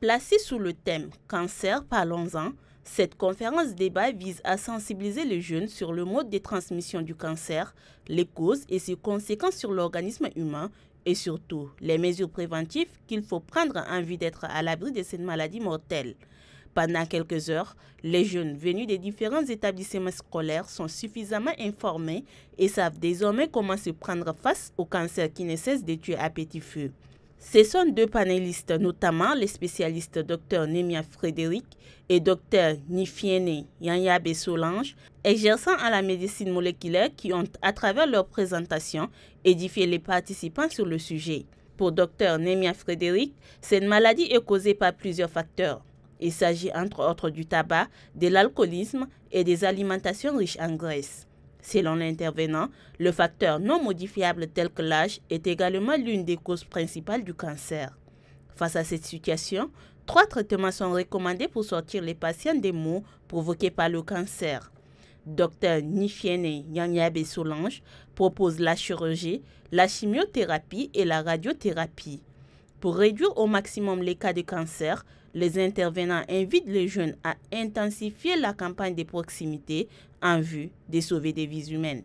Placée sous le thème Cancer, parlons-en, cette conférence débat vise à sensibiliser les jeunes sur le mode de transmission du cancer, les causes et ses conséquences sur l'organisme humain et surtout les mesures préventives qu'il faut prendre en vue d'être à l'abri de cette maladie mortelle. Pendant quelques heures, les jeunes venus des différents établissements scolaires sont suffisamment informés et savent désormais comment se prendre face au cancer qui ne cesse de tuer à petit feu. Ce sont deux panélistes, notamment les spécialistes Dr Nemia Frédéric et Dr Nifiene Yanyabe Solange, exerçant à la médecine moléculaire qui ont, à travers leur présentation, édifié les participants sur le sujet. Pour Dr Nemia Frédéric, cette maladie est causée par plusieurs facteurs. Il s'agit entre autres du tabac, de l'alcoolisme et des alimentations riches en graisses. Selon l'intervenant, le facteur non modifiable tel que l'âge est également l'une des causes principales du cancer. Face à cette situation, trois traitements sont recommandés pour sortir les patients des maux provoqués par le cancer. Docteur Nifiene Yanyabe Solange propose la chirurgie, la chimiothérapie et la radiothérapie. Pour réduire au maximum les cas de cancer, les intervenants invitent les jeunes à intensifier la campagne de proximité en vue de sauver des vies humaines.